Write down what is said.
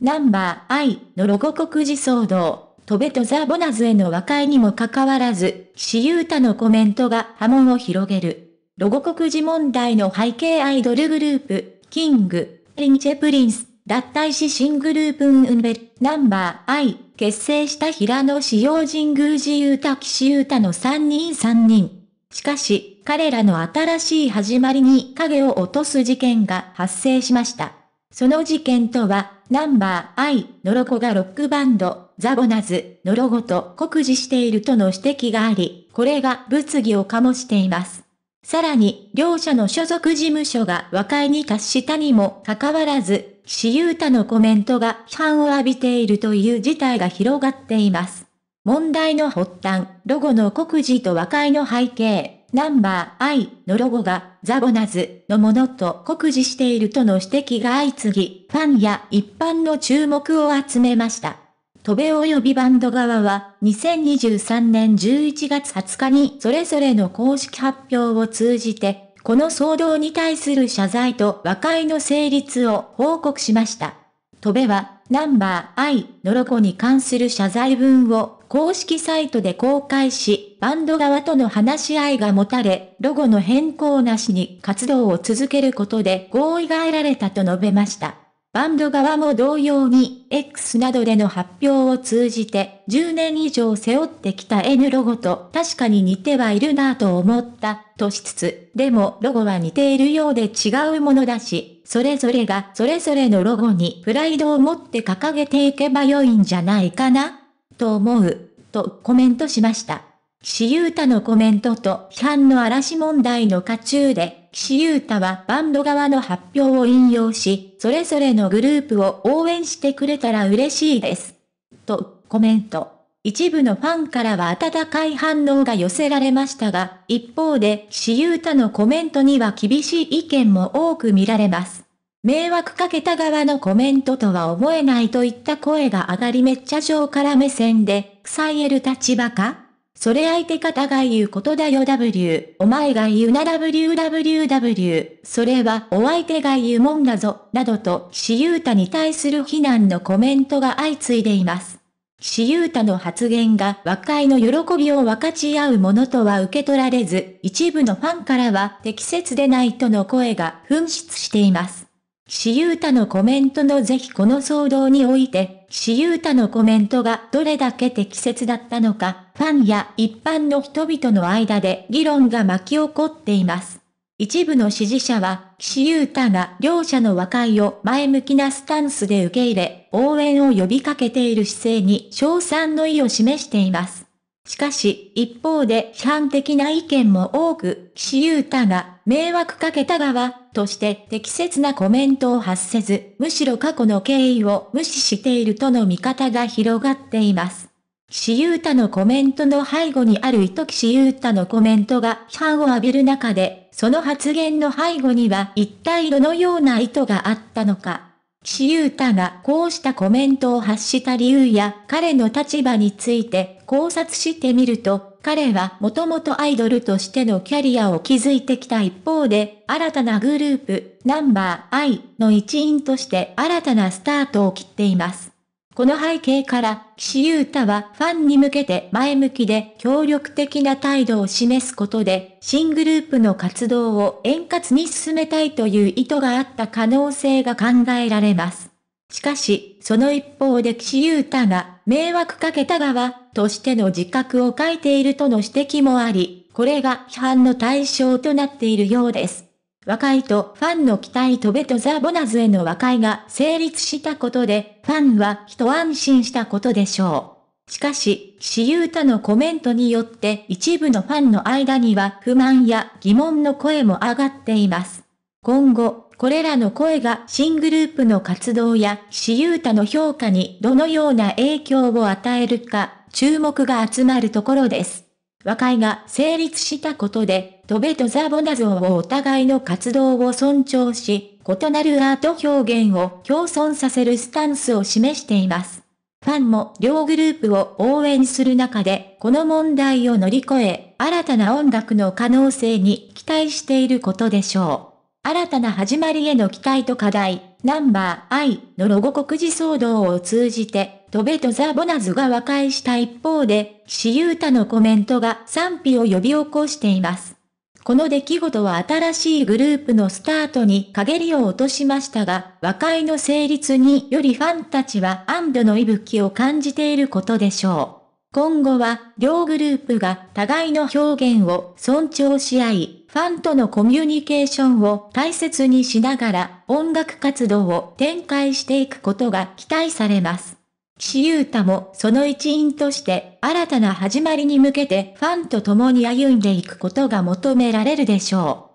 ナンバー I のロゴ告示騒動、トベとザ・ボナズへの和解にもかかわらず、岸優太のコメントが波紋を広げる。ロゴ告示問題の背景アイドルグループ、キング、リンチェプリンス、脱退し新グループンウンベル、ナンバー I、結成した平野志陽神宮寺優太岸優太の3人3人。しかし、彼らの新しい始まりに影を落とす事件が発生しました。その事件とは、ナンバー I のロコがロックバンド、ザボナズのロゴと酷似しているとの指摘があり、これが物議を醸しています。さらに、両者の所属事務所が和解に達したにもかかわらず、岸優太のコメントが批判を浴びているという事態が広がっています。問題の発端、ロゴの酷似と和解の背景、ナンバー I のロゴがザボナズのものと酷似しているとの指摘が相次ぎ、ファンや一般の注目を集めました。トベ及びバンド側は、2023年11月20日にそれぞれの公式発表を通じて、この騒動に対する謝罪と和解の成立を報告しました。トベは、ナンバー I のロゴに関する謝罪文を公式サイトで公開し、バンド側との話し合いが持たれ、ロゴの変更なしに活動を続けることで合意が得られたと述べました。バンド側も同様に、X などでの発表を通じて、10年以上背負ってきた N ロゴと確かに似てはいるなぁと思った、としつつ、でもロゴは似ているようで違うものだし、それぞれがそれぞれのロゴにプライドを持って掲げていけば良いんじゃないかなと思う、とコメントしました。岸優太のコメントと批判の嵐問題の渦中で、岸優太はバンド側の発表を引用し、それぞれのグループを応援してくれたら嬉しいです。と、コメント。一部のファンからは温かい反応が寄せられましたが、一方で岸優太のコメントには厳しい意見も多く見られます。迷惑かけた側のコメントとは思えないといった声が上がりめっちゃ上から目線で、いえる立場かそれ相手方が言うことだよ W。お前が言うな WWW。それはお相手が言うもんだぞ。などと、ゆうたに対する非難のコメントが相次いでいます。ゆうたの発言が和解の喜びを分かち合うものとは受け取られず、一部のファンからは適切でないとの声が噴出しています。岸優太のコメントのぜひこの騒動において、岸優太のコメントがどれだけ適切だったのか、ファンや一般の人々の間で議論が巻き起こっています。一部の支持者は、岸優太が両者の和解を前向きなスタンスで受け入れ、応援を呼びかけている姿勢に称賛の意を示しています。しかし、一方で批判的な意見も多く、岸優太が、迷惑かけた側、として適切なコメントを発せず、むしろ過去の経緯を無視しているとの見方が広がっています。岸優太のコメントの背後にある意図岸優太のコメントが批判を浴びる中で、その発言の背後には一体どのような意図があったのか。岸優太がこうしたコメントを発した理由や彼の立場について考察してみると、彼はもともとアイドルとしてのキャリアを築いてきた一方で、新たなグループ、ナンバー I の一員として新たなスタートを切っています。この背景から、岸優太はファンに向けて前向きで協力的な態度を示すことで、新グループの活動を円滑に進めたいという意図があった可能性が考えられます。しかし、その一方で岸優太が、迷惑かけた側、としての自覚を書いているとの指摘もあり、これが批判の対象となっているようです。和解とファンの期待とベトザ・ボナズへの和解が成立したことで、ファンは一安心したことでしょう。しかし、岸優太のコメントによって一部のファンの間には不満や疑問の声も上がっています。今後、これらの声が新グループの活動や岸優太の評価にどのような影響を与えるか注目が集まるところです。和解が成立したことで、トベとザボナ像をお互いの活動を尊重し、異なるアート表現を共存させるスタンスを示しています。ファンも両グループを応援する中で、この問題を乗り越え、新たな音楽の可能性に期待していることでしょう。新たな始まりへの期待と課題、ナンバー I のロゴ告示騒動を通じて、トベとザ・ボナズが和解した一方で、岸優太のコメントが賛否を呼び起こしています。この出来事は新しいグループのスタートに陰りを落としましたが、和解の成立によりファンたちは安堵の息吹を感じていることでしょう。今後は、両グループが互いの表現を尊重し合い、ファンとのコミュニケーションを大切にしながら音楽活動を展開していくことが期待されます。岸優太もその一員として新たな始まりに向けてファンと共に歩んでいくことが求められるでしょう。